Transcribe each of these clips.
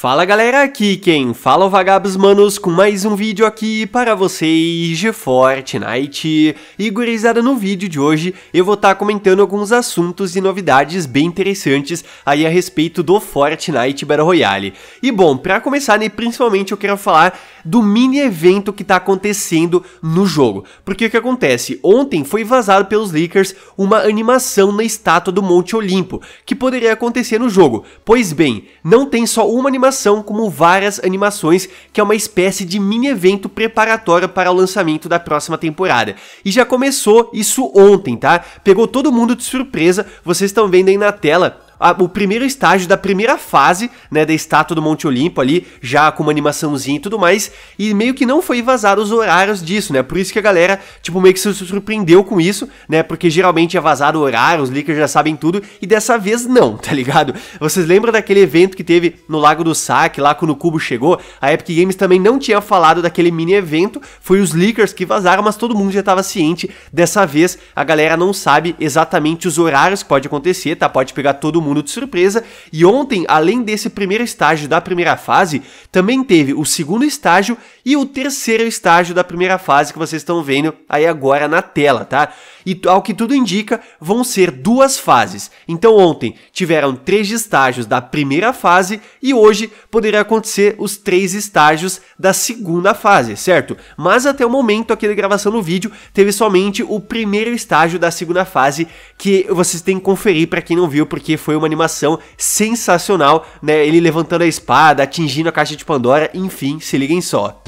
Fala galera, aqui quem fala é o Vagabos Manos com mais um vídeo aqui para vocês de Fortnite. E gurizada, no vídeo de hoje eu vou estar tá comentando alguns assuntos e novidades bem interessantes aí a respeito do Fortnite Battle Royale. E bom, para começar, né, principalmente eu quero falar do mini evento que está acontecendo no jogo. Porque o que acontece? Ontem foi vazado pelos leakers uma animação na estátua do Monte Olimpo, que poderia acontecer no jogo. Pois bem, não tem só uma animação animação como várias animações, que é uma espécie de mini-evento preparatório para o lançamento da próxima temporada. E já começou isso ontem, tá? Pegou todo mundo de surpresa, vocês estão vendo aí na tela a, o primeiro estágio da primeira fase, né, da estátua do Monte Olimpo ali, já com uma animaçãozinha e tudo mais, e meio que não foi vazado os horários disso, né? Por isso que a galera, tipo, meio que se surpreendeu com isso, né? Porque geralmente é vazado o horário, os leakers já sabem tudo, e dessa vez não, tá ligado? Vocês lembram daquele evento que teve no Lago do Saque, lá quando o Cubo chegou? A Epic Games também não tinha falado daquele mini evento, foi os leakers que vazaram, mas todo mundo já estava ciente. Dessa vez, a galera não sabe exatamente os horários que pode acontecer, tá? Pode pegar todo mundo mundo de surpresa. E ontem, além desse primeiro estágio da primeira fase, também teve o segundo estágio e o terceiro estágio da primeira fase que vocês estão vendo aí agora na tela, tá? E ao que tudo indica, vão ser duas fases. Então ontem tiveram três estágios da primeira fase e hoje poderia acontecer os três estágios da segunda fase, certo? Mas até o momento aqui da gravação do vídeo teve somente o primeiro estágio da segunda fase que vocês têm que conferir para quem não viu porque foi uma animação sensacional, né? Ele levantando a espada, atingindo a caixa de Pandora, enfim, se liguem só.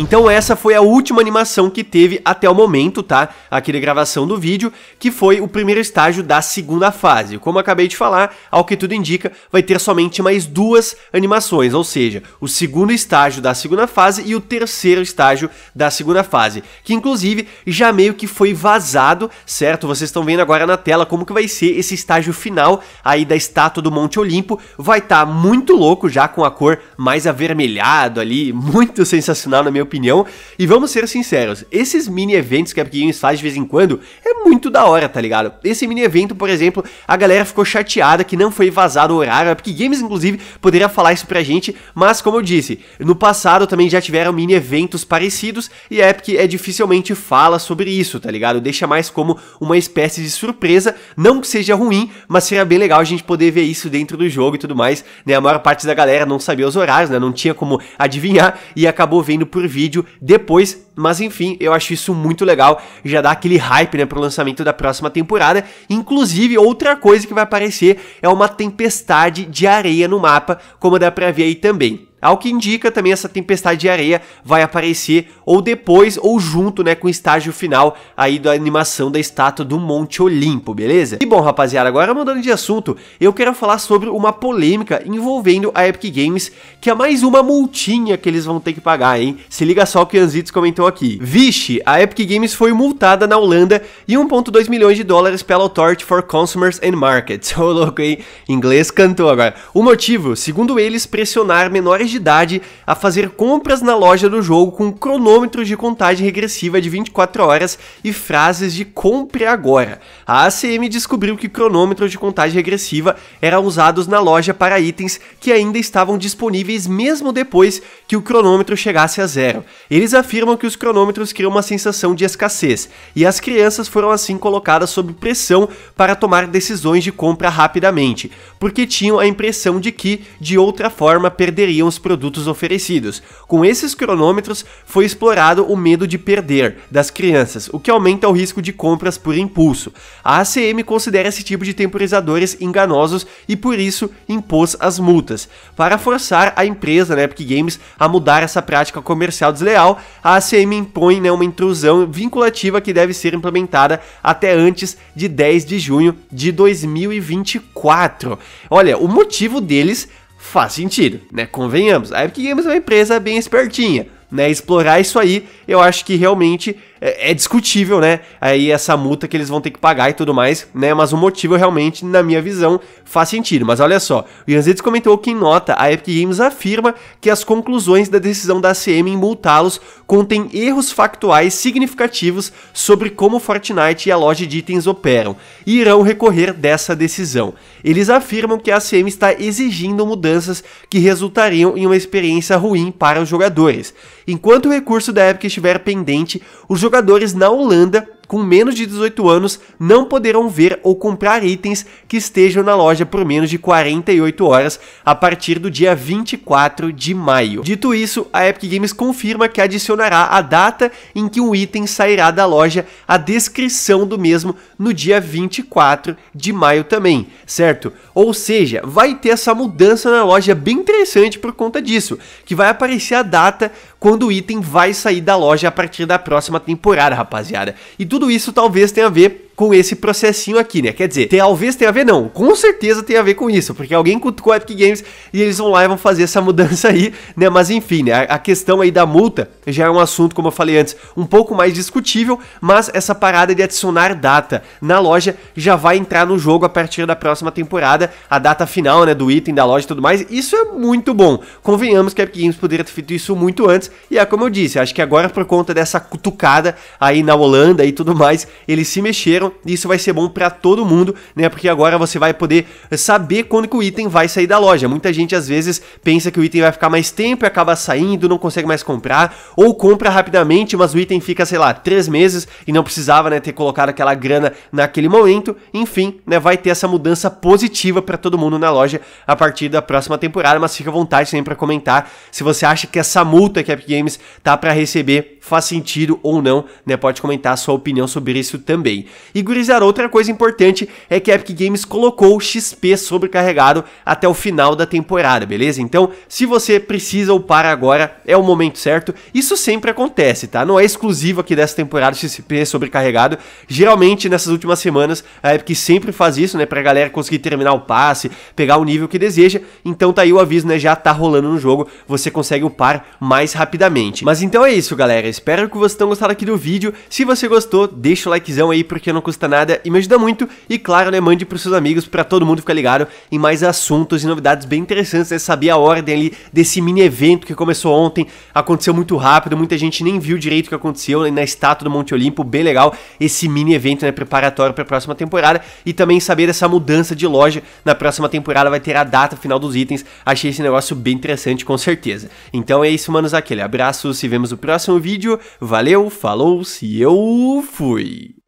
Então essa foi a última animação que teve até o momento, tá? Aqui da gravação do vídeo, que foi o primeiro estágio da segunda fase. Como acabei de falar, ao que tudo indica, vai ter somente mais duas animações, ou seja, o segundo estágio da segunda fase e o terceiro estágio da segunda fase, que inclusive já meio que foi vazado, certo? Vocês estão vendo agora na tela como que vai ser esse estágio final aí da estátua do Monte Olimpo, vai estar tá muito louco já com a cor mais avermelhado ali, muito sensacional na minha opinião. E vamos ser sinceros, esses mini eventos que a Games faz de vez em quando é muito da hora, tá ligado? Esse mini evento, por exemplo, a galera ficou chateada que não foi vazado o horário. A Epic Games, inclusive, poderia falar isso pra gente, mas como eu disse, no passado também já tiveram mini eventos parecidos e a Epic é, dificilmente fala sobre isso, tá ligado? Deixa mais como uma espécie de surpresa, não que seja ruim, mas seria bem legal a gente poder ver isso dentro do jogo e tudo mais, né? A maior parte da galera não sabia os horários, né? Não tinha como adivinhar e acabou vendo por vídeo depois, mas enfim, eu acho isso muito legal, já dá aquele hype, né, pro lançamento da próxima temporada. Inclusive, outra coisa que vai aparecer é uma tempestade de areia no mapa, como dá pra ver aí também. Ao que indica também essa tempestade de areia vai aparecer ou depois ou junto, né, com o estágio final aí da animação da estátua do Monte Olimpo, beleza? E bom, rapaziada, agora mudando de assunto, eu quero falar sobre uma polêmica envolvendo a Epic Games, que é mais uma multinha que eles vão ter que pagar, hein? Se liga só o que o Anzitos comentou aqui. Vixe, a Epic Games foi multada na Holanda em 1.2 milhões de dólares pela Authority for Consumers and Markets. Ô louco, hein? Inglês cantou agora. O motivo, segundo eles, pressionar menores de idade a fazer compras na loja do jogo com cronômetros de contagem regressiva de 24 horas e frases de compre agora. A ACM descobriu que cronômetros de contagem regressiva eram usados na loja para itens que ainda estavam disponíveis mesmo depois que o cronômetro chegasse a zero. Eles afirmam que os cronômetros criam uma sensação de escassez e as crianças foram assim colocadas sob pressão para tomar decisões de compra rapidamente, porque tinham a impressão de que, de outra forma, perderiam os produtos oferecidos. Com esses cronômetros, foi explorado o medo de perder das crianças, o que aumenta o risco de compras por impulso. A ACM considera esse tipo de temporizadores enganosos e, por isso, impôs as multas. Para forçar a empresa, né, Epic Games, a mudar essa prática comercial desleal, a ACM impõe né, uma intrusão vinculativa que deve ser implementada até antes de 10 de junho de 2024. Olha, o motivo deles faz sentido, né? Convenhamos. A Epic Games é uma empresa bem espertinha, né? Explorar isso aí, eu acho que realmente é, é, discutível, né? Aí essa multa que eles vão ter que pagar e tudo mais, né? Mas o motivo realmente, na minha visão, faz sentido. Mas olha só, o Ianzides comentou que em nota, a Epic Games afirma que as conclusões da decisão da ACM em multá-los contêm erros factuais significativos sobre como Fortnite e a loja de itens operam e irão recorrer dessa decisão. Eles afirmam que a ACM está exigindo mudanças que resultariam em uma experiência ruim para os jogadores. Enquanto o recurso da Epic estiver pendente, os jogadores na Holanda com menos de 18 anos não poderão ver ou comprar itens que estejam na loja por menos de 48 horas a partir do dia 24 de maio. Dito isso, a Epic Games confirma que adicionará a data em que um item sairá da loja a descrição do mesmo no dia 24 de maio também, certo? Ou seja, vai ter essa mudança na loja bem interessante por conta disso, que vai aparecer a data quando o item vai sair da loja a partir da próxima temporada, rapaziada. E tudo tudo isso talvez tenha a ver com esse processinho aqui, né? Quer dizer, talvez tenha a ver, não. Com certeza tem a ver com isso, porque alguém cutucou a Epic Games e eles vão lá e vão fazer essa mudança aí, né? Mas enfim, né? A, a questão aí da multa já é um assunto, como eu falei antes, um pouco mais discutível, mas essa parada de adicionar data na loja já vai entrar no jogo a partir da próxima temporada, a data final, né? Do item da loja e tudo mais. Isso é muito bom. Convenhamos que a Epic Games poderia ter feito isso muito antes, e é como eu disse, acho que agora por conta dessa cutucada aí na Holanda e tudo mais, eles se mexeram e isso vai ser bom para todo mundo, né? Porque agora você vai poder saber quando que o item vai sair da loja. Muita gente às vezes pensa que o item vai ficar mais tempo e acaba saindo, não consegue mais comprar, ou compra rapidamente, mas o item fica, sei lá, três meses e não precisava, né, ter colocado aquela grana naquele momento. Enfim, né, vai ter essa mudança positiva para todo mundo na loja a partir da próxima temporada, mas fica à vontade sempre para comentar se você acha que essa multa que a Epic Games tá para receber faz sentido ou não, né? Pode comentar a sua opinião sobre isso também. E gurizar, outra coisa importante é que a Epic Games colocou o XP sobrecarregado até o final da temporada, beleza? Então, se você precisa upar agora, é o momento certo. Isso sempre acontece, tá? Não é exclusivo aqui dessa temporada XP sobrecarregado. Geralmente, nessas últimas semanas, a Epic sempre faz isso, né? Pra galera conseguir terminar o passe, pegar o nível que deseja. Então tá aí o aviso, né? Já tá rolando no jogo, você consegue upar mais rapidamente. Mas então é isso, galera. Espero que vocês tenham gostado aqui do vídeo. Se você gostou, deixa o likezão aí, porque não não custa nada e me ajuda muito. E claro, né, mande pros seus amigos para todo mundo ficar ligado em mais assuntos e novidades bem interessantes, né, saber a ordem ali desse mini evento que começou ontem, aconteceu muito rápido, muita gente nem viu direito o que aconteceu né, na estátua do Monte Olimpo, bem legal esse mini evento, né, preparatório para a próxima temporada e também saber essa mudança de loja na próxima temporada vai ter a data final dos itens. Achei esse negócio bem interessante com certeza. Então é isso, manos, aquele abraço, se vemos no próximo vídeo. Valeu, falou, se eu fui.